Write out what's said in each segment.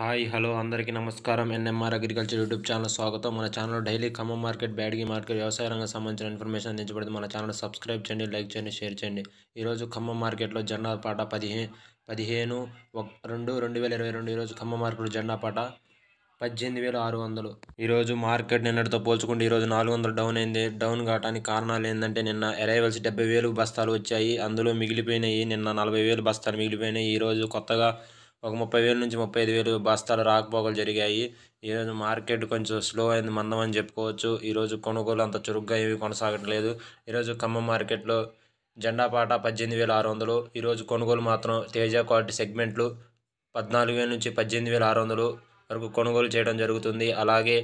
hi hello అందరికీ నమస్కారం NMR agriculture YouTube channel స్వాగతం మన channel daily Khammam market Byadgi market వ్యవసాయ రంగం సంబంధించిన ఇన్ఫర్మేషన్ అందించబడింది మన ఛానల్ సబ్స్క్రైబ్ చేయండి లైక్ చేయండి షేర్ చేయండి ఈరోజు ఖమ్మం మార్కెట్లో జెండా పాట పదిహే పదిహేను ఒక రెండు రెండు వేల ఇరవై రెండు ఈరోజు ఖమ్మం మార్కెట్లో జెండా పాట పద్దెనిమిది వేల ఆరు వందలు ఈరోజు మార్కెట్ నిన్నటితో పోల్చుకుంటే ఈరోజు నాలుగు వందలు డౌన్ అయింది డౌన్ కావడానికి కారణాలు ఏంటంటే నిన్న అరైవల్స్ డెబ్బై వేలు బస్తాలు వచ్చాయి అందులో మిగిలిపోయినాయి నిన్న నలభై వేలు బస్తాలు మిగిలిపోయినాయి ఈరోజు కొత్తగా ఒక ముప్పై వేలు నుంచి ముప్పై ఐదు వేలు బస్తాలు రాకపోకలు జరిగాయి ఈరోజు మార్కెట్ కొంచెం స్లో అయింది మందం అని చెప్పుకోవచ్చు ఈరోజు కొనుగోలు అంత చురుగ్గా ఏమీ కొనసాగట్లేదు ఈరోజు ఖమ్మం మార్కెట్లో జెండా పాట పద్దెనిమిది వేల ఆరు వందలు ఈరోజు కొనుగోలు మాత్రం తేజ క్వాలిటీ సెగ్మెంట్లు పద్నాలుగు వేల నుంచి పద్దెనిమిది వేల ఆరు వందలు వరకు కొనుగోలు చేయడం జరుగుతుంది అలాగే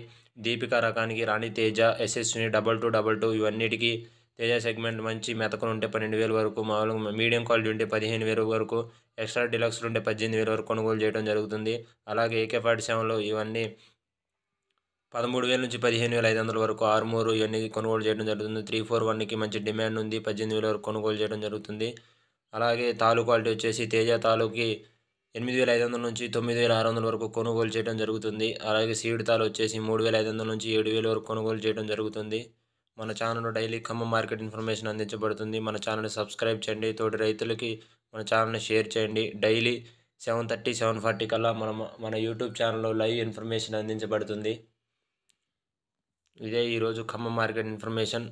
దీపిక రకానికి రాణి తేజ ఎస్ఎస్ని డబల్ టూ డబల్ టూ ఇవన్నిటికీ తేజ సెగ్మెంట్ మంచి మెతకలు ఉంటే పన్నెండు వేల వరకు మామూలుగా మీడియం క్వాలిటీ ఉంటే పదిహేను వేల వరకు ఎక్స్ట్రా డిలక్స్లు ఉంటే పద్దెనిమిది వేల వరకు కొనుగోలు చేయడం జరుగుతుంది అలాగే ఏకే ఫార్టీ సెవెన్లో ఇవన్నీ పదమూడు వేల నుంచి పదిహేను వేల ఐదు వందల వరకు ఆర్మూరు ఇవన్నీ కొనుగోలు చేయడం జరుగుతుంది త్రీ ఫోర్ వన్కి మంచి డిమాండ్ ఉంది పద్దెనిమిది వేల వరకు కొనుగోలు చేయడం జరుగుతుంది అలాగే తాలూ క్వాలిటీ వచ్చేసి తేజ తాలూకి ఎనిమిది వేల ఐదు వందల నుంచి తొమ్మిది వేల ఆరు వందల వరకు కొనుగోలు చేయడం జరుగుతుంది అలాగే సీడ్ తాలు వచ్చేసి మూడు వేల ఐదు వందల నుంచి ఏడు వేల వరకు కొనుగోలు చేయడం జరుగుతుంది మన channel daily Khammam market information అందించబడుతుంది మన ఛానల్ సబ్స్క్రైబ్ చేయండి తోటి రైతులకి మన ఛానల్ని షేర్ చేయండి daily seven thirty seven forty కల్లా మన మన యూట్యూబ్ ఛానల్లో లైవ్ ఇన్ఫర్మేషన్ అందించబడుతుంది ఇదే ఈరోజు ఖమ్మం మార్కెట్ ఇన్ఫర్మేషన్